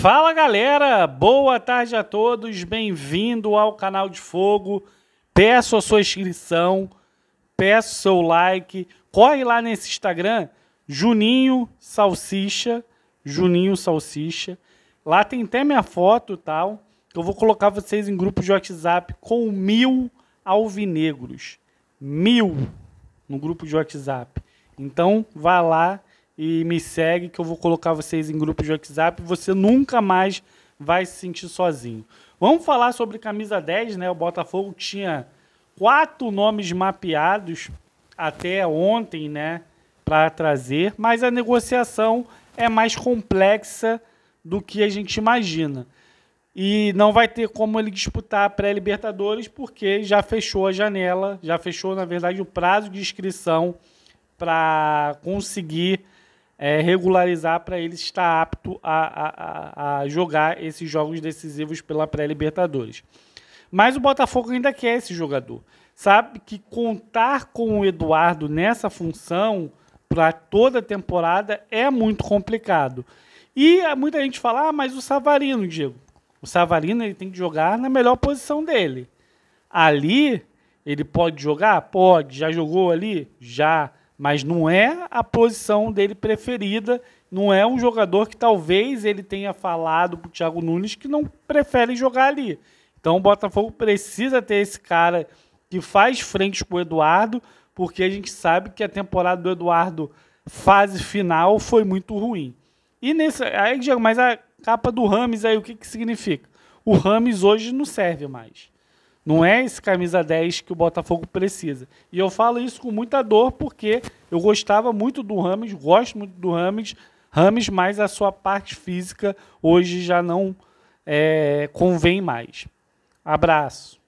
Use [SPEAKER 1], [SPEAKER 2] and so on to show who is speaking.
[SPEAKER 1] Fala galera, boa tarde a todos, bem-vindo ao canal de Fogo. Peço a sua inscrição, peço seu like, corre lá nesse Instagram, Juninho Salsicha, Juninho Salsicha. Lá tem até minha foto e tal. Eu vou colocar vocês em grupo de WhatsApp com mil alvinegros. Mil no grupo de WhatsApp. Então vá lá e me segue que eu vou colocar vocês em grupo de WhatsApp. Você nunca mais vai se sentir sozinho. Vamos falar sobre camisa 10, né? O Botafogo tinha quatro nomes mapeados até ontem, né? Para trazer, mas a negociação é mais complexa do que a gente imagina. E não vai ter como ele disputar a pré-Libertadores, porque já fechou a janela, já fechou, na verdade, o prazo de inscrição para conseguir é, regularizar para ele estar apto a, a, a jogar esses jogos decisivos pela pré-Libertadores. Mas o Botafogo ainda quer esse jogador. Sabe que contar com o Eduardo nessa função para toda a temporada é muito complicado. E muita gente fala, ah, mas o Savarino, Diego. O Savarino ele tem que jogar na melhor posição dele. Ali, ele pode jogar? Pode. Já jogou ali? Já mas não é a posição dele preferida, não é um jogador que talvez ele tenha falado para o Thiago Nunes que não prefere jogar ali. Então o Botafogo precisa ter esse cara que faz frente com o Eduardo, porque a gente sabe que a temporada do Eduardo fase final foi muito ruim. E nesse, aí, mas a capa do Rames aí o que, que significa? O Rames hoje não serve mais. Não é esse camisa 10 que o Botafogo precisa. E eu falo isso com muita dor, porque eu gostava muito do Rames, gosto muito do Rames, Rames, mas a sua parte física hoje já não é, convém mais. Abraço.